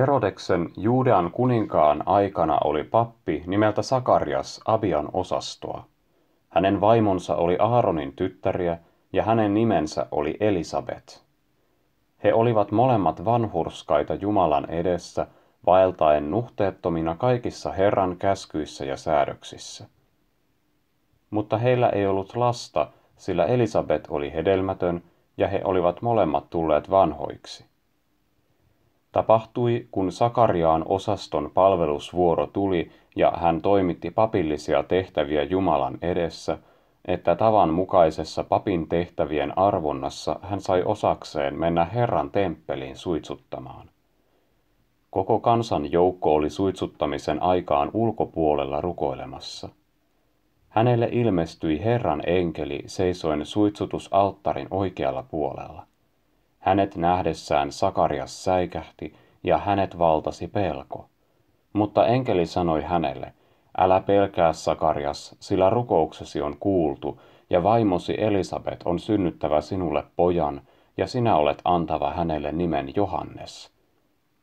Herodeksen Juudean kuninkaan aikana oli pappi nimeltä Sakarias Abian osastoa. Hänen vaimonsa oli Aaronin tyttäriä ja hänen nimensä oli Elisabet. He olivat molemmat vanhurskaita Jumalan edessä, vaeltaen nuhteettomina kaikissa Herran käskyissä ja säädöksissä. Mutta heillä ei ollut lasta, sillä Elisabet oli hedelmätön ja he olivat molemmat tulleet vanhoiksi tapahtui, kun Sakariaan osaston palvelusvuoro tuli ja hän toimitti papillisia tehtäviä Jumalan edessä, että tavan mukaisessa papin tehtävien arvonnassa hän sai osakseen mennä Herran temppeliin suitsuttamaan. Koko kansan joukko oli suitsuttamisen aikaan ulkopuolella rukoilemassa. Hänelle ilmestyi Herran enkeli seisoin suitsutusalttarin oikealla puolella. Hänet nähdessään Sakarias säikähti ja hänet valtasi pelko. Mutta enkeli sanoi hänelle, älä pelkää Sakarias, sillä rukouksesi on kuultu, ja vaimosi Elisabet on synnyttävä sinulle pojan, ja sinä olet antava hänelle nimen Johannes.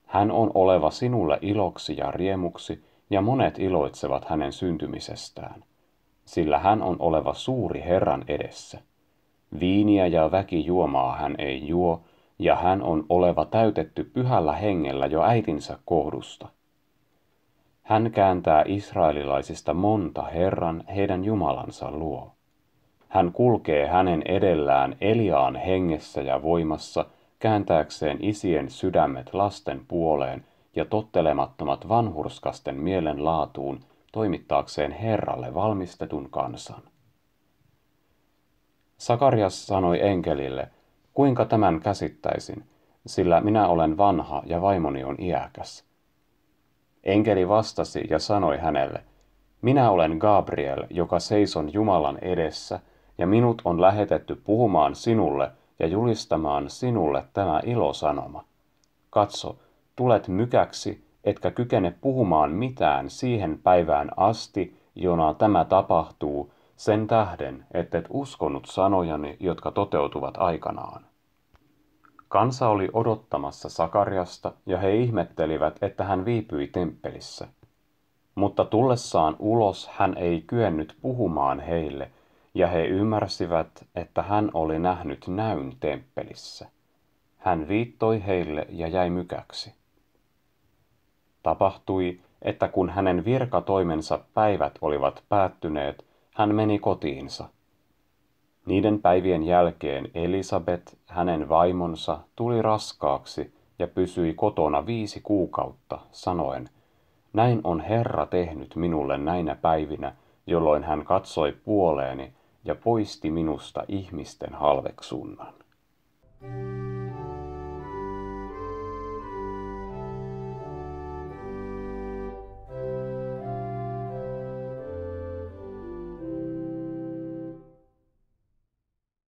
Hän on oleva sinulle iloksi ja riemuksi, ja monet iloitsevat hänen syntymisestään, sillä hän on oleva suuri Herran edessä. Viiniä ja väkijuomaa hän ei juo, ja hän on oleva täytetty pyhällä hengellä jo äitinsä kohdusta. Hän kääntää israelilaisista monta Herran heidän Jumalansa luo. Hän kulkee hänen edellään Eliaan hengessä ja voimassa, kääntääkseen isien sydämet lasten puoleen ja tottelemattomat vanhurskasten mielen laatuun toimittaakseen Herralle valmistetun kansan. Sakarias sanoi enkelille, Kuinka tämän käsittäisin, sillä minä olen vanha ja vaimoni on iäkäs? Enkeli vastasi ja sanoi hänelle, minä olen Gabriel, joka seison Jumalan edessä, ja minut on lähetetty puhumaan sinulle ja julistamaan sinulle tämä ilosanoma. Katso, tulet mykäksi, etkä kykene puhumaan mitään siihen päivään asti, jona tämä tapahtuu, sen tähden, ettet uskonut sanojani, jotka toteutuvat aikanaan. Kansa oli odottamassa Sakariasta, ja he ihmettelivät, että hän viipyi temppelissä. Mutta tullessaan ulos hän ei kyennyt puhumaan heille, ja he ymmärsivät, että hän oli nähnyt näyn temppelissä. Hän viittoi heille ja jäi mykäksi. Tapahtui, että kun hänen virkatoimensa päivät olivat päättyneet, hän meni kotiinsa. Niiden päivien jälkeen Elisabet, hänen vaimonsa, tuli raskaaksi ja pysyi kotona viisi kuukautta, sanoen, näin on Herra tehnyt minulle näinä päivinä, jolloin hän katsoi puoleeni ja poisti minusta ihmisten halveksunnan. thank you